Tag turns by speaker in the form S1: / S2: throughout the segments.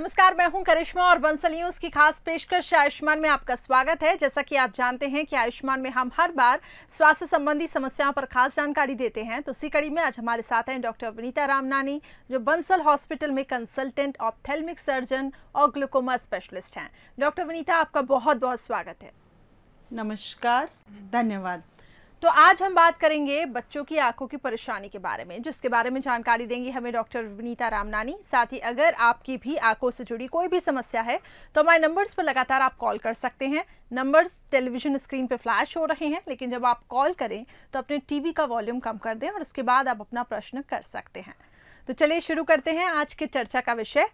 S1: नमस्कार मैं हूं करिश्मा और बंसल न्यूज की खास पेशकश आयुष्मान में आपका स्वागत है जैसा कि आप जानते हैं कि आयुष्मान में हम हर बार स्वास्थ्य संबंधी समस्याओं पर खास जानकारी देते हैं तो उसी कड़ी में आज हमारे साथ हैं डॉक्टर विनीता रामनानी जो बंसल हॉस्पिटल में कंसल्टेंट ऑप्थेलमिक सर्जन और ग्लूकोमा स्पेशलिस्ट हैं डॉक्टर विनीता आपका बहुत बहुत स्वागत है नमस्कार धन्यवाद तो आज हम बात करेंगे बच्चों की आंखों की परेशानी के बारे में जिसके बारे में जानकारी देंगी हमें डॉक्टर विनीता रामनानी साथ ही अगर आपकी भी आंखों से जुड़ी कोई भी समस्या है तो हमारे नंबर्स पर लगातार आप कॉल कर सकते हैं नंबर्स टेलीविजन स्क्रीन पर फ्लैश हो रहे हैं लेकिन जब आप कॉल करें तो अपने टीवी का वॉल्यूम कम कर दें और उसके बाद आप अपना प्रश्न कर सकते हैं तो चलिए शुरू करते हैं आज के चर्चा का विषय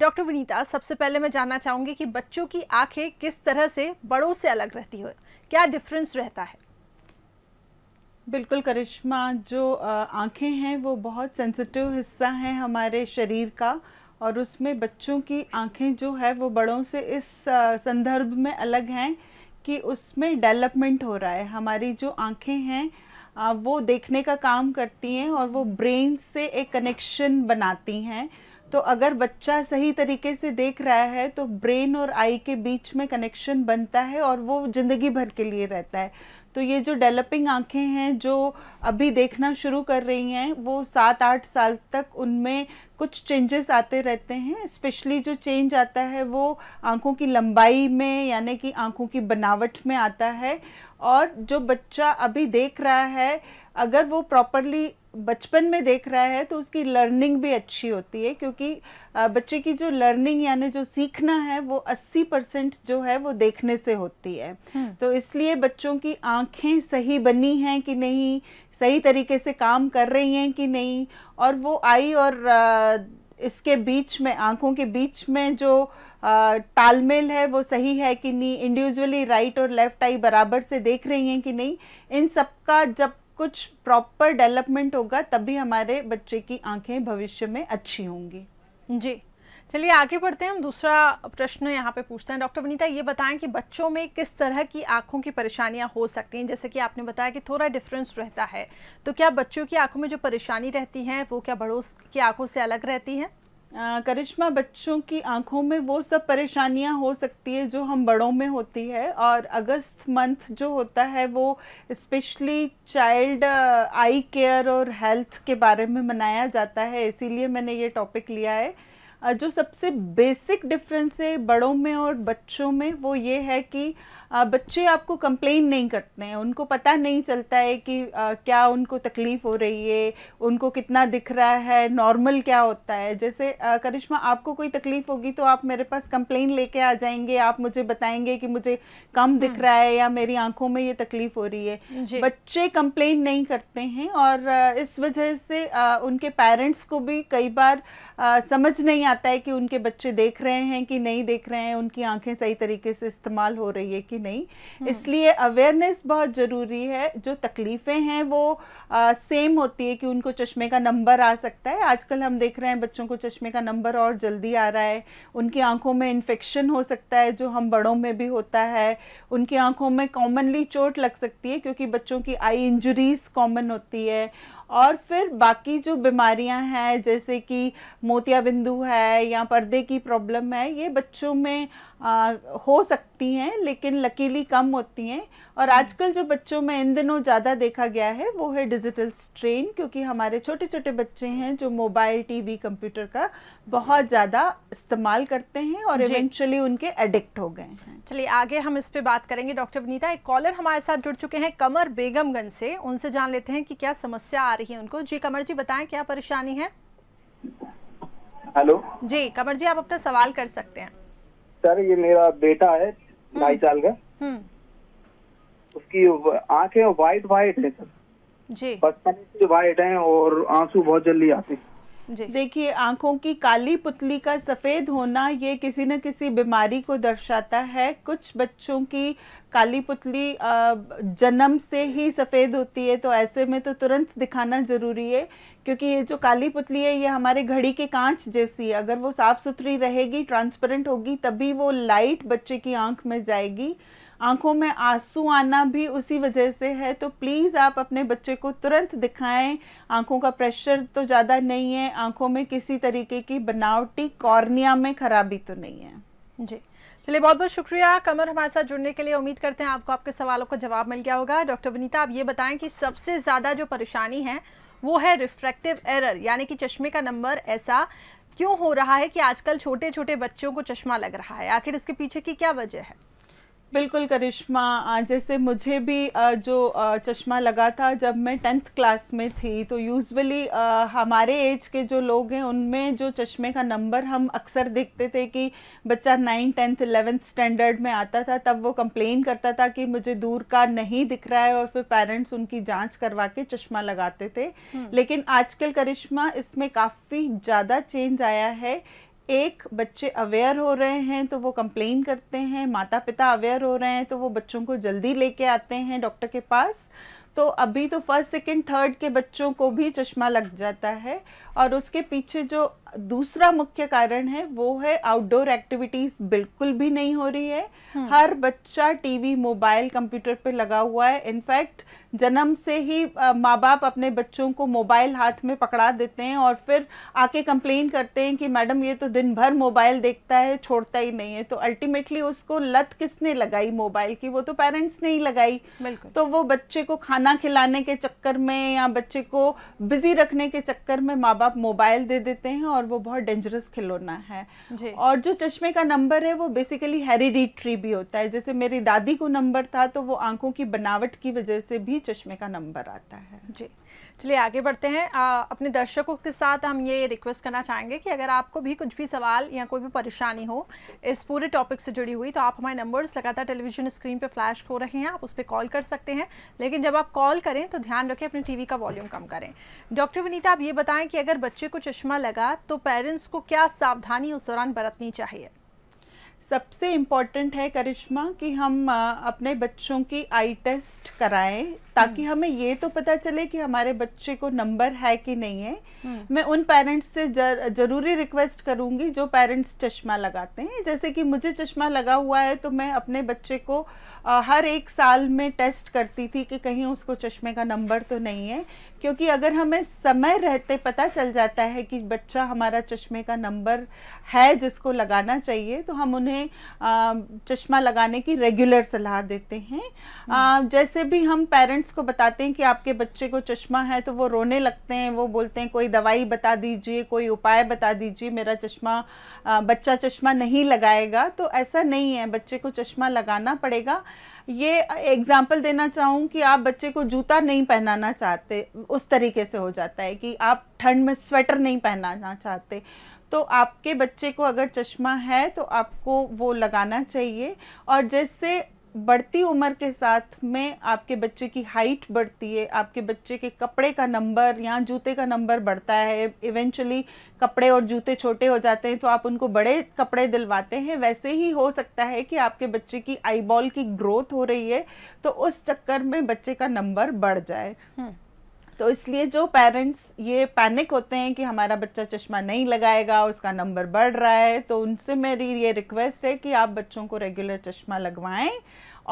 S1: डॉक्टर विनीता सबसे पहले मैं जानना चाहूँगी कि बच्चों की आँखें किस तरह से बड़ों से अलग रहती है क्या डिफरेंस रहता है
S2: बिल्कुल करिश्मा जो आँखें हैं वो बहुत सेंसिटिव हिस्सा है हमारे शरीर का और उसमें बच्चों की आँखें जो है वो बड़ों से इस संदर्भ में अलग हैं कि उसमें डेवलपमेंट हो रहा है हमारी जो आँखें हैं वो देखने का काम करती हैं और वो ब्रेन से एक कनेक्शन बनाती हैं तो अगर बच्चा सही तरीके से देख रहा है तो ब्रेन और आई के बीच में कनेक्शन बनता है और वो ज़िंदगी भर के लिए रहता है तो ये जो डेवलपिंग आँखें हैं जो अभी देखना शुरू कर रही हैं वो सात आठ साल तक उनमें कुछ चेंजेस आते रहते हैं स्पेशली जो चेंज आता है वो आँखों की लंबाई में यानी कि आँखों की बनावट में आता है और जो बच्चा अभी देख रहा है अगर वो प्रॉपरली बचपन में देख रहा है तो उसकी लर्निंग भी अच्छी होती है क्योंकि बच्चे की जो लर्निंग यानी जो सीखना है वो 80 परसेंट जो है वो देखने से होती है हम्म। तो इसलिए बच्चों की आंखें सही बनी हैं कि नहीं सही तरीके से काम कर रही हैं कि नहीं और वो आई और इसके बीच में आंखों के बीच में जो तालमेल है वो सही है कि नहीं इंडिविजुअली राइट और लेफ्ट आई बराबर से देख रही हैं कि नहीं इन सब का जब कुछ प्रॉपर डेवलपमेंट होगा तभी हमारे बच्चे की आंखें भविष्य में अच्छी होंगी
S1: जी चलिए आगे बढ़ते हैं हम दूसरा प्रश्न यहाँ पे पूछते हैं डॉक्टर वनीता ये बताएं कि बच्चों में किस तरह की आंखों की परेशानियां हो सकती हैं जैसे कि आपने बताया कि थोड़ा डिफरेंस रहता है तो क्या बच्चों की आंखों में जो परेशानी रहती है वो क्या बड़ों की आंखों से अलग रहती हैं करिश्मा बच्चों की आंखों में वो
S2: सब परेशानियां हो सकती है जो हम बड़ों में होती है और अगस्त मंथ जो होता है वो स्पेशली चाइल्ड आई केयर और हेल्थ के बारे में मनाया जाता है इसीलिए मैंने ये टॉपिक लिया है जो सबसे बेसिक डिफरेंस है बड़ों में और बच्चों में वो ये है कि बच्चे आपको कंप्लेन नहीं करते हैं उनको पता नहीं चलता है कि क्या उनको तकलीफ़ हो रही है उनको कितना दिख रहा है नॉर्मल क्या होता है जैसे करिश्मा आपको कोई तकलीफ़ होगी तो आप मेरे पास कंप्लेन लेके आ जाएंगे आप मुझे बताएंगे कि मुझे कम दिख हम्म। रहा है या मेरी आंखों में ये तकलीफ़ हो रही है बच्चे कंप्लेन नहीं करते हैं और इस वजह से उनके पेरेंट्स को भी कई बार आ, समझ नहीं आता है कि उनके बच्चे देख रहे हैं कि नहीं देख रहे हैं उनकी आंखें सही तरीके से इस्तेमाल हो रही है कि नहीं हम्म। इसलिए अवेयरनेस बहुत ज़रूरी है जो तकलीफ़ें हैं वो आ, सेम होती है कि उनको चश्मे का नंबर आ सकता है आजकल हम देख रहे हैं बच्चों को चश्मे का नंबर और जल्दी आ रहा है उनकी आँखों में इन्फेक्शन हो सकता है जो हम बड़ों में भी होता है उनकी आँखों में कॉमनली चोट लग सकती है क्योंकि बच्चों की आई इंजरीज़ कॉमन होती है और फिर बाकी जो बीमारियां हैं जैसे कि मोतियाबिंदु है या पर्दे की प्रॉब्लम है ये बच्चों में आ, हो सकती हैं लेकिन लकीली कम होती हैं और आजकल जो बच्चों में इन दिनों ज़्यादा देखा गया है वो है डिजिटल स्ट्रेन क्योंकि हमारे छोटे छोटे बच्चे हैं जो मोबाइल टीवी कंप्यूटर का बहुत ज़्यादा इस्तेमाल करते हैं और इवेंचुअली उनके एडिक्ट हो गए हैं
S1: चलिए आगे हम इस पर बात करेंगे डॉक्टर वनीता एक कॉलर हमारे साथ जुड़ चुके हैं कमर बेगमगंज से उनसे जान लेते हैं कि क्या समस्या आ रही है उनको जी कमर जी बताएं क्या परेशानी है हेलो जी कमर जी आप अपना सवाल कर सकते हैं
S2: सर ये मेरा बेटा है हम्म। ढाई साल का हम्म। उसकी आंखें व्हाइट व्हाइट है सर जी बचपन से व्हाइट है और आंसू बहुत जल्दी आते हैं देखिए आंखों की काली पुतली का सफ़ेद होना ये किसी न किसी बीमारी को दर्शाता है कुछ बच्चों की काली पुतली जन्म से ही सफ़ेद होती है तो ऐसे में तो तुरंत दिखाना ज़रूरी है क्योंकि ये जो काली पुतली है ये हमारे घड़ी के कांच जैसी है अगर वो साफ़ सुथरी रहेगी ट्रांसपेरेंट होगी तभी वो लाइट बच्चे की आंख में जाएगी आंखों में आंसू आना भी उसी वजह से है तो प्लीज़ आप अपने बच्चे को तुरंत दिखाएं आंखों का प्रेशर तो ज़्यादा नहीं है आंखों में किसी तरीके की बनावटी कॉर्निया में खराबी तो नहीं है
S1: जी चलिए बहुत बहुत शुक्रिया कमर हमारे साथ जुड़ने के लिए उम्मीद करते हैं आपको आपके सवालों का जवाब मिल गया होगा डॉक्टर वनीता आप ये बताएं कि सबसे ज़्यादा जो परेशानी है वो है रिफ्रैक्टिव एरर यानी कि चश्मे का नंबर ऐसा क्यों हो रहा है कि आजकल छोटे छोटे बच्चों को चश्मा लग रहा है आखिर इसके पीछे की क्या वजह है
S2: बिल्कुल करिश्मा जैसे मुझे भी जो चश्मा लगा था जब मैं टेंथ क्लास में थी तो यूजुअली हमारे एज के जो लोग हैं उनमें जो चश्मे का नंबर हम अक्सर देखते थे कि बच्चा नाइन्थ टेंथ एलेवेंथ स्टैंडर्ड में आता था तब वो कंप्लेन करता था कि मुझे दूर का नहीं दिख रहा है और फिर पेरेंट्स उनकी जाँच करवा के चश्मा लगाते थे लेकिन आजकल करिश्मा इसमें काफ़ी ज़्यादा चेंज आया है एक बच्चे अवेयर हो रहे हैं तो वो कंप्लेन करते हैं माता पिता अवेयर हो रहे हैं तो वो बच्चों को जल्दी लेके आते हैं डॉक्टर के पास तो अभी तो फर्स्ट सेकेंड थर्ड के बच्चों को भी चश्मा लग जाता है और उसके पीछे जो दूसरा मुख्य कारण है वो है आउटडोर एक्टिविटीज बिल्कुल भी नहीं हो रही है हम्म। हर बच्चा टीवी मोबाइल कंप्यूटर पे लगा हुआ है इनफैक्ट जन्म से ही माँ बाप अपने बच्चों को मोबाइल हाथ में पकड़ा देते हैं और फिर आके कंप्लेन करते हैं कि मैडम ये तो दिन भर मोबाइल देखता है छोड़ता ही नहीं है तो अल्टीमेटली उसको लत किसने लगाई मोबाइल की वो तो पेरेंट्स ने ही लगाई तो वो बच्चे को खाना खिलाने के चक्कर में या बच्चे को बिजी रखने के चक्कर में माँ बाप मोबाइल दे देते हैं और और वो बहुत डेंजरस खिलौना है और जो चश्मे का नंबर है वो बेसिकली हेरिडिट्री भी होता है जैसे मेरी दादी को नंबर था तो वो आंखों की बनावट की वजह से भी चश्मे का नंबर आता है जी
S1: चलिए आगे बढ़ते हैं आ, अपने दर्शकों के साथ हम ये रिक्वेस्ट करना चाहेंगे कि अगर आपको भी कुछ भी सवाल या कोई भी परेशानी हो इस पूरे टॉपिक से जुड़ी हुई तो आप हमारे नंबर्स लगातार टेलीविजन स्क्रीन पे फ्लैश हो रहे हैं आप उस पर कॉल कर सकते हैं लेकिन जब आप कॉल करें तो ध्यान रखें अपने टी का वॉल्यूम कम करें डॉक्टर विनीता आप ये बताएं कि अगर बच्चे को चश्मा लगा तो पेरेंट्स को क्या सावधानी उस दौरान बरतनी चाहिए सबसे इम्पॉर्टेंट है करिश्मा कि हम अपने बच्चों की आई टेस्ट
S2: कराएं ताकि हम्म। हमें ये तो पता चले कि हमारे बच्चे को नंबर है कि नहीं है हम्म। मैं उन पेरेंट्स से जर, जरूरी रिक्वेस्ट करूंगी जो पेरेंट्स चश्मा लगाते हैं जैसे कि मुझे चश्मा लगा हुआ है तो मैं अपने बच्चे को आ, हर एक साल में टेस्ट करती थी कि कहीं उसको चश्मे का नंबर तो नहीं है क्योंकि अगर हमें समय रहते पता चल जाता है कि बच्चा हमारा चश्मे का नंबर है जिसको लगाना चाहिए तो हम उन्हें उन्हें चश्मा लगाने की रेगुलर सलाह देते हैं जैसे भी हम पेरेंट्स को बताते हैं कि आपके बच्चे को चश्मा है तो वो रोने लगते हैं वो बोलते हैं कोई दवाई बता दीजिए कोई उपाय बता दीजिए मेरा चश्मा बच्चा चश्मा नहीं लगाएगा तो ऐसा नहीं है बच्चे को चश्मा लगाना पड़ेगा ये एग्जाम्पल देना चाहूँ कि आप बच्चे को जूता नहीं पहनाना चाहते उस तरीके से हो जाता है कि आप ठंड में स्वेटर नहीं पहनाना चाहते तो आपके बच्चे को अगर चश्मा है तो आपको वो लगाना चाहिए और जैसे बढ़ती उम्र के साथ में आपके बच्चे की हाइट बढ़ती है आपके बच्चे के कपड़े का नंबर या जूते का नंबर बढ़ता है इवेंचुअली कपड़े और जूते छोटे हो जाते हैं तो आप उनको बड़े कपड़े दिलवाते हैं वैसे ही हो सकता है कि आपके बच्चे की आईबॉल की ग्रोथ हो रही है तो उस चक्कर में बच्चे का नंबर बढ़ जाए हम्म। तो इसलिए जो पेरेंट्स ये पैनिक होते हैं कि हमारा बच्चा चश्मा नहीं लगाएगा उसका नंबर बढ़ रहा है तो उनसे मेरी ये रिक्वेस्ट है कि आप बच्चों को रेगुलर चश्मा लगवाएं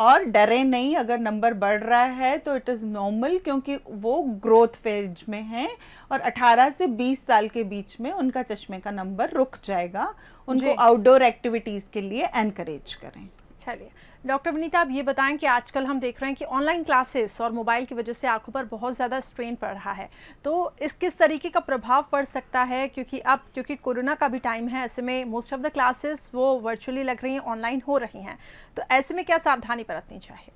S2: और डरे नहीं अगर नंबर बढ़ रहा है तो इट इज़ नॉर्मल क्योंकि वो ग्रोथ फेज में हैं और 18 से 20 साल के बीच में उनका चश्मे का नंबर रुक जाएगा उनको आउटडोर एक्टिविटीज़ के लिए एनकरेज करें
S1: चलिए डॉक्टर वनीता आप ये बताएं कि आजकल हम देख रहे हैं कि ऑनलाइन क्लासेस और मोबाइल की वजह से आंखों पर बहुत ज़्यादा स्ट्रेन पड़ रहा है तो इस किस तरीके का प्रभाव पड़ सकता है क्योंकि अब क्योंकि कोरोना का भी टाइम है ऐसे में मोस्ट ऑफ द क्लासेस वो वर्चुअली लग रही हैं ऑनलाइन हो रही हैं तो ऐसे में क्या सावधानी बरतनी चाहिए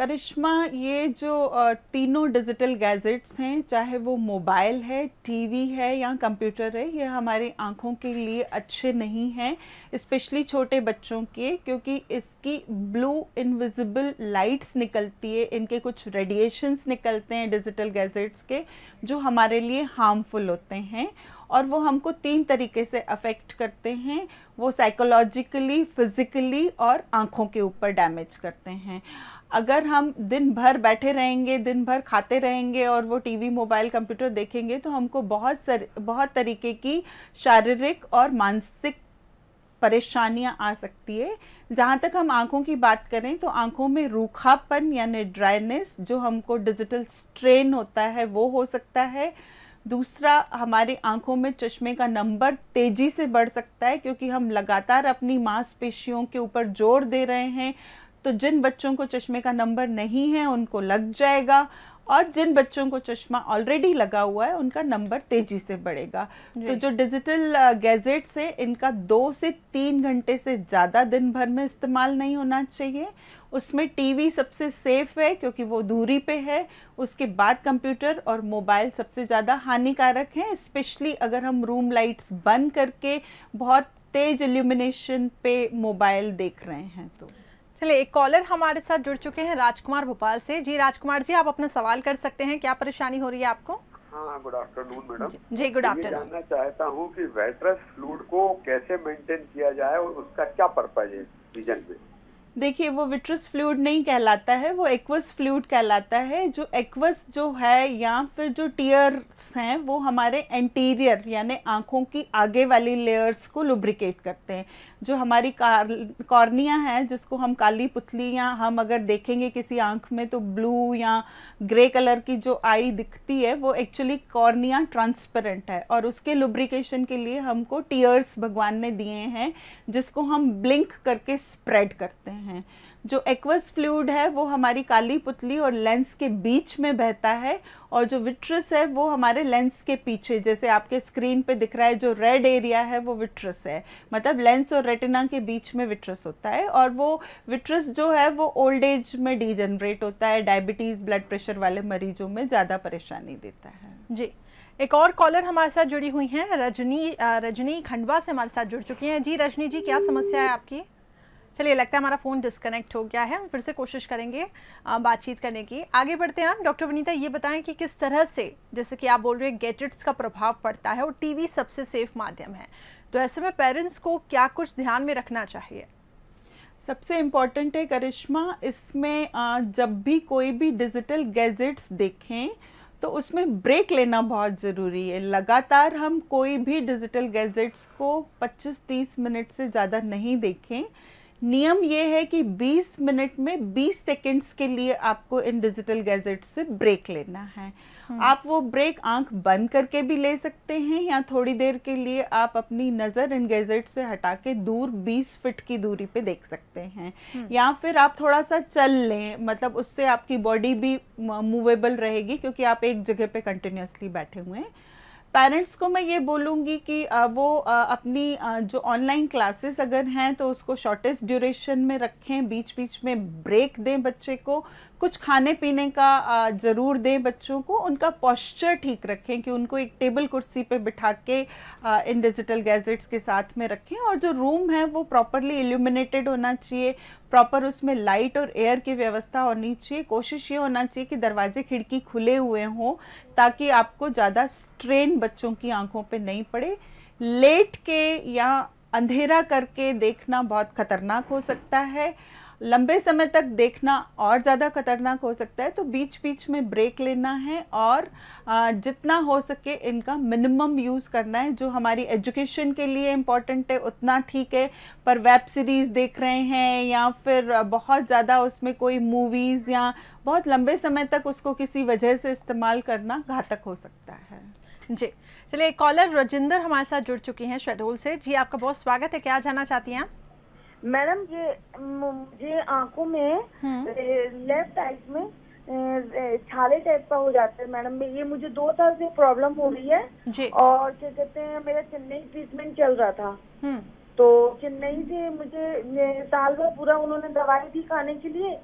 S1: करिश्मा
S2: ये जो तीनों डिजिटल गैजेट्स हैं चाहे वो मोबाइल है टीवी है या कंप्यूटर है ये हमारी आँखों के लिए अच्छे नहीं हैं स्पेशली छोटे बच्चों के क्योंकि इसकी ब्लू इनविजिबल लाइट्स निकलती है इनके कुछ रेडिएशंस निकलते हैं डिजिटल गैजेट्स के जो हमारे लिए हार्मफुल होते हैं और वो हमको तीन तरीके से अफेक्ट करते हैं वो साइकोलॉजिकली फिज़िकली और आँखों के ऊपर डैमेज करते हैं अगर हम दिन भर बैठे रहेंगे दिन भर खाते रहेंगे और वो टीवी मोबाइल कंप्यूटर देखेंगे तो हमको बहुत सर बहुत तरीके की शारीरिक और मानसिक परेशानियां आ सकती है जहाँ तक हम आँखों की बात करें तो आँखों में रूखापन यानी ड्राइनेस जो हमको डिजिटल स्ट्रेन होता है वो हो सकता है दूसरा हमारी आँखों में चश्मे का नंबर तेज़ी से बढ़ सकता है क्योंकि हम लगातार अपनी मांसपेशियों के ऊपर जोर दे रहे हैं तो जिन बच्चों को चश्मे का नंबर नहीं है उनको लग जाएगा और जिन बच्चों को चश्मा ऑलरेडी लगा हुआ है उनका नंबर तेजी से बढ़ेगा तो जो डिजिटल गैजेट्स है इनका दो से तीन घंटे से ज़्यादा दिन भर में इस्तेमाल नहीं होना चाहिए उसमें टीवी सबसे सेफ है क्योंकि वो दूरी पे है उसके बाद कंप्यूटर और मोबाइल सबसे ज़्यादा हानिकारक हैं स्पेशली अगर हम रूम लाइट्स बंद करके बहुत तेज इल्यूमिनेशन पे मोबाइल देख रहे हैं तो
S1: चलिए एक कॉलर हमारे साथ जुड़ चुके हैं राजकुमार भोपाल से जी राजकुमार जी आप अपना सवाल कर सकते हैं क्या परेशानी हो रही है आपको
S2: हाँ good afternoon madam ji good afternoon जानना चाहता हूँ कि वेट्रस फ्लूड को कैसे मेंटेन किया जाए और उसका क्या पर्पज है रीजन में देखिए वो विट्रस फ्लूड नहीं कहलाता है वो एक्वस फ्लूड कहलाता है जो एक्वस जो है या फिर जो टीयर्स हैं वो हमारे एंटीरियर यानी आँखों की आगे वाली लेयर्स को लुब्रिकेट करते हैं जो हमारी कॉर्निया है जिसको हम काली पुतली या हम अगर देखेंगे किसी आँख में तो ब्लू या ग्रे कलर की जो आई दिखती है वो एक्चुअली कॉर्निया ट्रांसपेरेंट है और उसके लुब्रिकेशन के लिए हमको टीयर्स भगवान ने दिए हैं जिसको हम ब्लिंक करके स्प्रेड करते हैं हैं जो एक्वस फ्लूड है वो हमारी काली पुतली और लेंस के बीच में बहता है और जो विट्रस है वो हमारे लेंस के पीछे जैसे आपके स्क्रीन पे दिख रहा है जो रेड एरिया है वो विट्रस है मतलब लेंस और रेटिना के बीच में विट्रस होता है और वो विट्रस जो है वो ओल्ड एज में डीजनरेट होता है डायबिटीज़ ब्लड प्रेशर वाले मरीजों में ज़्यादा परेशानी देता है
S1: जी एक और कॉलर हमारे साथ जुड़ी हुई हैं रजनी रजनी खंडवा से हमारे साथ जुड़ चुकी हैं जी रजनी जी क्या समस्या है आपकी चलिए लगता है हमारा फ़ोन डिस्कनेक्ट हो गया है हम फिर से कोशिश करेंगे बातचीत करने की आगे बढ़ते हैं डॉक्टर वनीता ये बताएं कि किस तरह से जैसे कि आप बोल रहे हैं गैजेट्स का प्रभाव पड़ता है और टीवी सबसे सेफ माध्यम है तो ऐसे में पेरेंट्स को क्या कुछ ध्यान में रखना चाहिए सबसे
S2: इम्पॉर्टेंट है करिश्मा इसमें जब भी कोई भी डिजिटल गैजेट्स देखें तो उसमें ब्रेक लेना बहुत ज़रूरी है लगातार हम कोई भी डिजिटल गैजेट्स को 25-30 मिनट से ज़्यादा नहीं देखें नियम ये है कि 20 मिनट में 20 सेकंड्स के लिए आपको इन डिजिटल गैजेट से ब्रेक लेना है हम्म। आप वो ब्रेक आंख बंद करके भी ले सकते हैं या थोड़ी देर के लिए आप अपनी नज़र इन गैजेट से हटा के दूर 20 फिट की दूरी पे देख सकते हैं हम्म। या फिर आप थोड़ा सा चल लें मतलब उससे आपकी बॉडी भी मूवेबल रहेगी क्योंकि आप एक जगह पे कंटिन्यूसली बैठे हुए हैं पेरेंट्स को मैं ये बोलूँगी कि वो अपनी जो ऑनलाइन क्लासेस अगर हैं तो उसको शॉर्टेस्ट ड्यूरेशन में रखें बीच बीच में ब्रेक दें बच्चे को कुछ खाने पीने का ज़रूर दें बच्चों को उनका पॉस्चर ठीक रखें कि उनको एक टेबल कुर्सी पे बिठा के इन डिजिटल गैजेट्स के साथ में रखें और जो रूम है वो प्रॉपरली एल्यूमिनेटेड होना चाहिए प्रॉपर उसमें लाइट और एयर की व्यवस्था होनी चाहिए कोशिश ये होना चाहिए कि दरवाजे खिड़की खुले हुए हों ताकि आपको ज़्यादा स्ट्रेन बच्चों की आँखों पर नहीं पड़े लेट के या अंधेरा करके देखना बहुत खतरनाक हो सकता है लंबे समय तक देखना और ज़्यादा खतरनाक हो सकता है तो बीच बीच में ब्रेक लेना है और जितना हो सके इनका मिनिमम यूज़ करना है जो हमारी एजुकेशन के लिए इम्पॉर्टेंट है उतना ठीक है पर वेब सीरीज़ देख रहे हैं या फिर बहुत ज़्यादा उसमें कोई मूवीज़ या बहुत
S1: लंबे समय तक उसको किसी वजह से इस्तेमाल करना घातक हो सकता है जी चलिए कॉलर रजिंदर हमारे साथ जुड़ चुकी हैं शेडोल से जी आपका बहुत स्वागत है क्या जाना चाहती हैं आप मैडम ये मुझे आंखों में लेफ्ट हम्म। आइज में
S2: छाले टाइप का हो जाता है मैडम ये मुझे दो साल से प्रॉब्लम हो रही है
S1: जी। और
S2: क्या कहते हैं मेरा चेन्नई ट्रीटमेंट चल रहा था हम्म। तो चेन्नई से मुझे साल भर पूरा उन्होंने दवाई दी खाने के लिए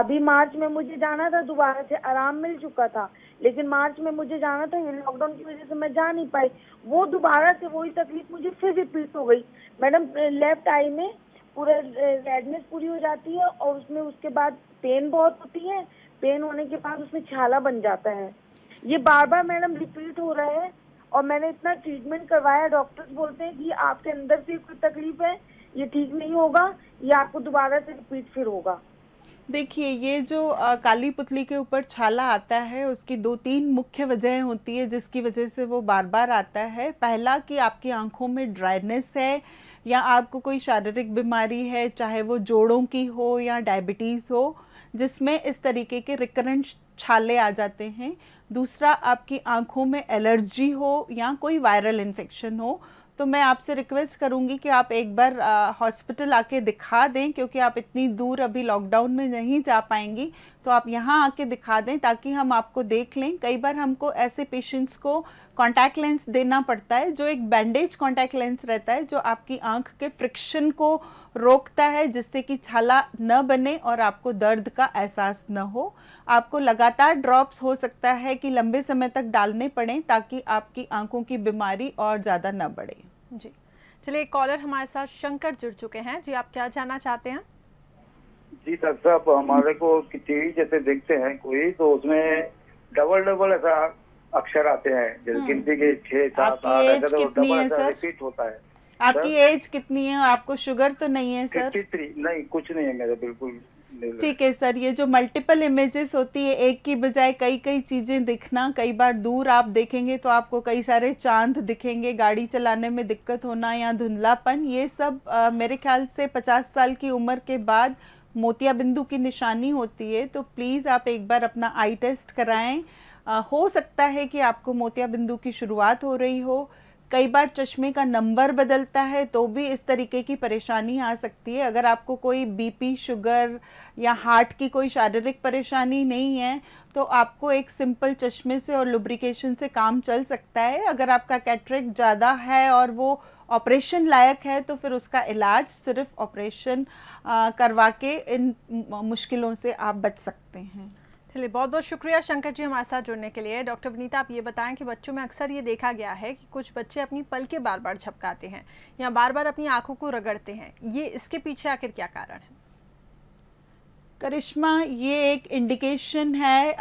S2: अभी मार्च में मुझे जाना था दोबारा से आराम मिल चुका था लेकिन मार्च में मुझे जाना था ये लॉकडाउन की वजह से मैं जा नहीं पाई वो दोबारा से वही तकलीफ मुझे फिर रिपीट हो गई मैडम लेफ्ट आई में पूरा रेडनेस पूरी हो जाती है और उसमें उसके बाद पेन बहुत होती है पेन होने के बाद उसमें छाला बन जाता है ये बार बार मैडम रिपीट हो रहा है और मैंने इतना ट्रीटमेंट करवाया डॉक्टर्स बोलते हैं कि आपके अंदर से कोई तकलीफ है ये ठीक नहीं
S1: होगा ये आपको दोबारा से रिपीट फिर होगा
S2: देखिए ये जो आ, काली पुतली के ऊपर छाला आता है उसकी दो तीन मुख्य वजह होती है जिसकी वजह से वो बार बार आता है पहला कि आपकी आंखों में ड्राइनेस है या आपको कोई शारीरिक बीमारी है चाहे वो जोड़ों की हो या डायबिटीज़ हो जिसमें इस तरीके के रिकरेंट छाले आ जाते हैं दूसरा आपकी आंखों में एलर्जी हो या कोई वायरल इन्फेक्शन हो तो मैं आपसे रिक्वेस्ट करूंगी कि आप एक बार हॉस्पिटल आके दिखा दें क्योंकि आप इतनी दूर अभी लॉकडाउन में नहीं जा पाएंगी तो आप यहाँ आके दिखा दें ताकि हम आपको देख लें कई बार हमको ऐसे पेशेंट्स को कॉन्टैक्ट लेंस देना पड़ता है जो एक बैंडेज कॉन्टैक्ट लेंस रहता है जो आपकी आँख के फ्रिक्शन को रोकता है जिससे कि छाला न बने और आपको दर्द का एहसास न हो आपको लगातार ड्रॉप्स हो सकता है कि लंबे समय तक डालने पड़ें ताकि आपकी आंखों की बीमारी और ज़्यादा न बढ़े
S1: जी चलिए कॉलर हमारे साथ शंकर जुड़ चुके हैं जी आप क्या जानना चाहते हैं
S2: जी डॉक्टर साहब हमारे को टीवी जैसे देखते हैं कोई तो उसमें डबल डबल ऐसा अक्षर आते हैं जैसे हम्म। गिनती के छह सात आठ ऐसा डबल तो रिपीट होता है आपकी एज कितनी है आपको शुगर तो नहीं है सर नहीं कुछ नहीं है मेरा बिल्कुल ठीक है सर ये जो मल्टीपल इमेजेस होती है एक की बजाय कई कई चीज़ें दिखना कई बार दूर आप देखेंगे तो आपको कई सारे चांद दिखेंगे गाड़ी चलाने में दिक्कत होना या धुंधलापन ये सब आ, मेरे ख्याल से पचास साल की उम्र के बाद मोतिया बिंदु की निशानी होती है तो प्लीज़ आप एक बार अपना आई टेस्ट कराएं आ, हो सकता है कि आपको मोतिया बिंदु की शुरुआत हो रही हो कई बार चश्मे का नंबर बदलता है तो भी इस तरीके की परेशानी आ सकती है अगर आपको कोई बीपी शुगर या हार्ट की कोई शारीरिक परेशानी नहीं है तो आपको एक सिंपल चश्मे से और लुब्रिकेशन से काम चल सकता है अगर आपका कैटरिक ज़्यादा है और वो ऑपरेशन लायक है तो फिर उसका इलाज सिर्फ ऑपरेशन करवा के इन मुश्किलों से आप बच सकते हैं
S1: चलिए बहुत बहुत शुक्रिया शंकर जी हमारे साथ जुड़ने के लिए डॉक्टर वनीता आप ये बताएं कि बच्चों में अक्सर ये देखा गया है कि कुछ बच्चे अपनी पलके बार बार झपकाते हैं या बार बार अपनी आंखों को रगड़ते हैं ये इसके पीछे आखिर क्या कारण है
S2: करिश्मा ये एक इंडिकेशन है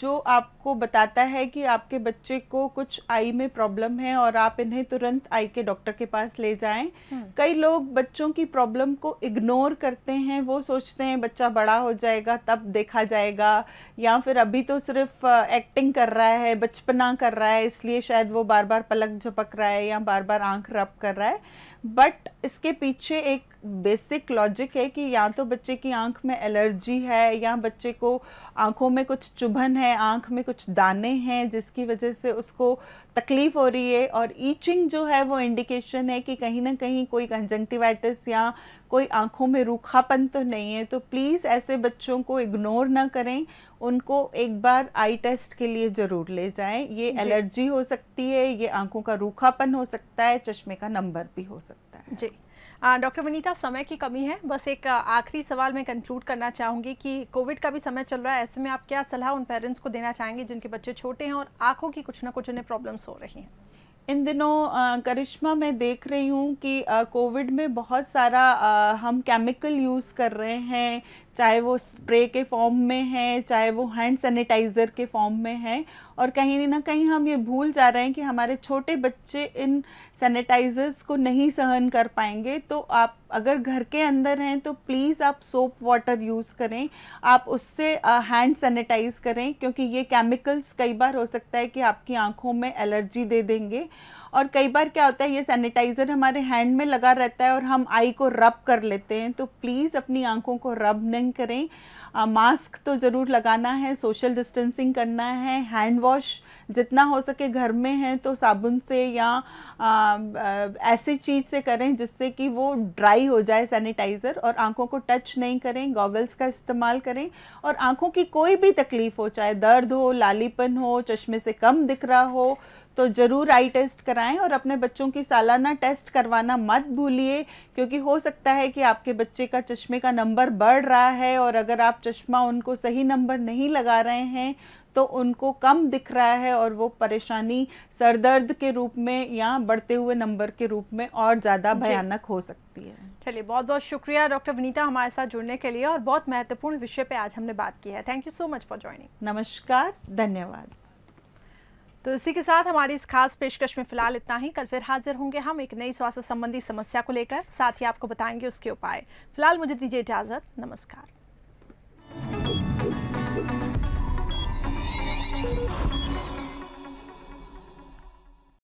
S2: जो आपको बताता है कि आपके बच्चे को कुछ आई में प्रॉब्लम है और आप इन्हें तुरंत आई के डॉक्टर के पास ले जाएं हम्म। कई लोग बच्चों की प्रॉब्लम को इग्नोर करते हैं वो सोचते हैं बच्चा बड़ा हो जाएगा तब देखा जाएगा या फिर अभी तो सिर्फ एक्टिंग कर रहा है बचपना कर रहा है इसलिए शायद वो बार बार पलक झपक रहा है या बार बार आँख रब कर रहा है बट इसके पीछे एक बेसिक लॉजिक है कि या तो बच्चे की आंख में एलर्जी एलर्जी है या बच्चे को आंखों में कुछ चुभन है आँख में कुछ दाने हैं जिसकी वजह से उसको तकलीफ़ हो रही है और ईचिंग जो है वो इंडिकेशन है कि कहीं ना कहीं कोई कंजंक्टिवाइटिस या कोई आंखों में रूखापन तो नहीं है तो प्लीज़ ऐसे बच्चों को इग्नोर ना करें उनको एक बार आई टेस्ट के लिए ज़रूर ले जाएं ये एलर्जी हो सकती है ये आँखों का रूखापन हो सकता है चश्मे का नंबर भी हो सकता
S1: है जी डॉक्टर वनीता समय की कमी है बस एक आखिरी सवाल मैं कंक्लूड करना चाहूँगी कि कोविड का भी समय चल रहा है ऐसे में आप क्या सलाह उन पेरेंट्स को देना चाहेंगे जिनके बच्चे छोटे हैं और आँखों की कुछ ना कुछ उन्हें प्रॉब्लम्स हो रही हैं
S2: इन दिनों करिश्मा मैं देख रही हूँ कि कोविड में बहुत सारा हम केमिकल यूज़ कर रहे हैं चाहे वो स्प्रे के फॉर्म में है चाहे वो हैंड सैनिटाइज़र के फॉर्म में है और कहीं ना कहीं हम ये भूल जा रहे हैं कि हमारे छोटे बच्चे इन सैनिटाइज़र्स को नहीं सहन कर पाएंगे तो आप अगर घर के अंदर हैं तो प्लीज़ आप सोप वाटर यूज़ करें आप उससे हैंड सैनिटाइज़ करें क्योंकि ये केमिकल्स कई बार हो सकता है कि आपकी आँखों में एलर्जी दे देंगे और कई बार क्या होता है ये सैनिटाइज़र हमारे हैंड में लगा रहता है और हम आई को रब कर लेते हैं तो प्लीज़ अपनी आँखों को रब नहीं करें आ, मास्क तो ज़रूर लगाना है सोशल डिस्टेंसिंग करना है हैंड वॉश जितना हो सके घर में है तो साबुन से या ऐसी चीज़ से करें जिससे कि वो ड्राई हो जाए सैनिटाइज़र और आँखों को टच नहीं करें गॉगल्स का इस्तेमाल करें और आँखों की कोई भी तकलीफ़ हो चाहे दर्द हो लालीपन हो चश्मे से कम दिख रहा हो तो ज़रूर आई टेस्ट कराएं और अपने बच्चों की सालाना टेस्ट करवाना मत भूलिए क्योंकि हो सकता है कि आपके बच्चे का चश्मे का नंबर बढ़ रहा है और अगर आप चश्मा उनको सही नंबर नहीं लगा रहे हैं तो उनको कम दिख रहा है और वो परेशानी सरदर्द के रूप में या बढ़ते हुए नंबर के रूप में और ज़्यादा भयानक हो सकती है
S1: चलिए बहुत बहुत शुक्रिया डॉक्टर विनीता हमारे साथ जुड़ने के लिए और बहुत महत्वपूर्ण विषय पे आज हमने बात की है thank you so much for joining
S2: नमस्कार धन्यवाद
S1: तो इसी के साथ हमारी इस खास पेशकश में फिलहाल इतना ही कल फिर हाजिर होंगे हम एक नई स्वास्थ्य संबंधी समस्या को लेकर साथ ही आपको बताएंगे उसके उपाय फिलहाल मुझे दीजिए इजाज़त नमस्कार